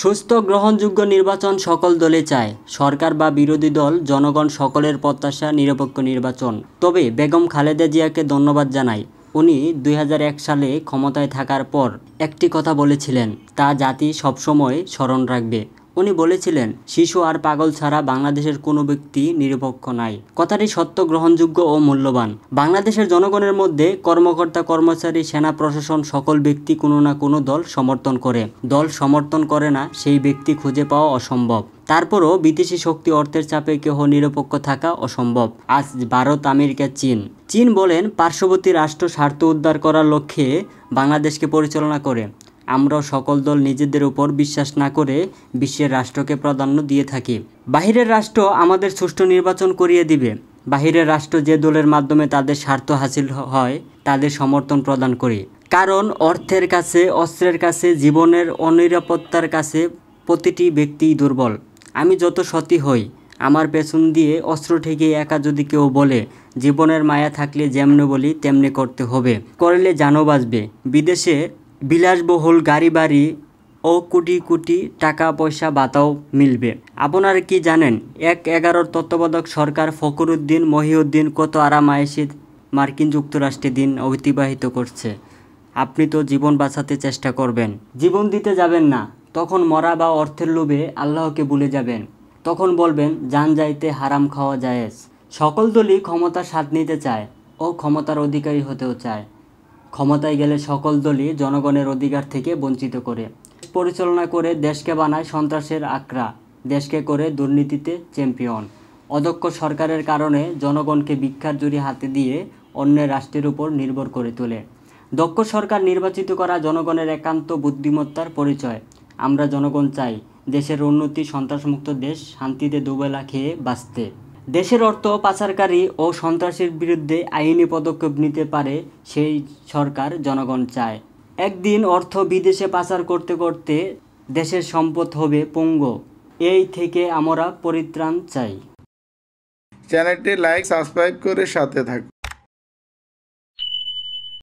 সুস্থ গ্রহণযোগ্য নির্বাচন সকল দলে চায় সরকার বা বিরোধী দল জনগণ সকলের প্রত্যাশা নিরপেক্ষ নির্বাচন তবে বেগম খালেদা জিয়াকে ধন্যবাদ জানাই উনি দুই সালে ক্ষমতায় থাকার পর একটি কথা বলেছিলেন তা জাতি সবসময় স্মরণ রাখবে উনি বলেছিলেন শিশু আর পাগল ছাড়া বাংলাদেশের কোনো ব্যক্তি নিরপেক্ষ নাই কথাটি সত্য গ্রহণযোগ্য ও মূল্যবান বাংলাদেশের জনগণের মধ্যে কর্মকর্তা কর্মচারী সেনা প্রশাসন সকল ব্যক্তি কোনো না কোনো দল সমর্থন করে দল সমর্থন করে না সেই ব্যক্তি খুঁজে পাওয়া অসম্ভব তারপরও বিদেশি শক্তি অর্থের চাপে কেহ নিরপেক্ষ থাকা অসম্ভব আজ ভারত আমেরিকা চীন চীন বলেন পার্শ্ববর্তী রাষ্ট্র স্বার্থ উদ্ধার করার লক্ষ্যে বাংলাদেশকে পরিচালনা করে আমরা সকল দল নিজেদের উপর বিশ্বাস না করে বিশ্বের রাষ্ট্রকে প্রাধান্য দিয়ে থাকি বাহিরের রাষ্ট্র আমাদের সুষ্ঠু নির্বাচন করিয়ে দিবে বাহিরের রাষ্ট্র যে দলের মাধ্যমে তাদের স্বার্থ হাসিল হয় তাদের সমর্থন প্রদান করি কারণ অর্থের কাছে অস্ত্রের কাছে জীবনের অনিরাপত্তার কাছে প্রতিটি ব্যক্তিই দুর্বল আমি যত সতী হই আমার পেছন দিয়ে অস্ত্র ঠেকিয়ে একা যদি কেউ বলে জীবনের মায়া থাকলে যেমনি বলি তেমনি করতে হবে করলে জানো বাঁচবে বিদেশে বিলাসবহুল গাড়ি বাড়ি ও কোটি কোটি টাকা পয়সা বাতাও মিলবে আপনারা কি জানেন এক এগারোর তত্ত্বাবধায়ক সরকার ফখরুদ্দিন মহিউদ্দিন কত আরাম আরামায়েশে মার্কিন যুক্তরাষ্ট্রে দিন অতিবাহিত করছে আপনি তো জীবন বাঁচাতে চেষ্টা করবেন জীবন দিতে যাবেন না তখন মরা বা অর্থের লোভে আল্লাহকে ভুলে যাবেন তখন বলবেন যান যাইতে হারাম খাওয়া জায়েজ সকল দলই ক্ষমতার স্বাদ নিতে চায় ও ক্ষমতার অধিকারী হতেও চায় ক্ষমতায় গেলে সকল দলই জনগণের অধিকার থেকে বঞ্চিত করে পরিচালনা করে দেশকে বানায় সন্ত্রাসের আকরা দেশকে করে দুর্নীতিতে চ্যাম্পিয়ন অদক্ষ সরকারের কারণে জনগণকে ভিক্ষার জুড়ি হাতে দিয়ে অন্য রাষ্ট্রের উপর নির্ভর করে তোলে দক্ষ সরকার নির্বাচিত করা জনগণের একান্ত বুদ্ধিমত্তার পরিচয় আমরা জনগণ চাই দেশের উন্নতি সন্ত্রাসমুক্ত দেশ শান্তিতে দুবেলা খেয়ে বাঁচতে দেশের অর্থ পাচারকারী ও সন্ত্রাসীর বিরুদ্ধে আইনি পদক্ষেপ নিতে পারে সেই সরকার জনগণ চায় একদিন অর্থ বিদেশে পাচার করতে করতে দেশের সম্পদ হবে পঙ্গ এই থেকে আমরা পরিত্রাণ চাই চ্যানেলটি লাইক সাবস্ক্রাইব করে সাথে থাকুন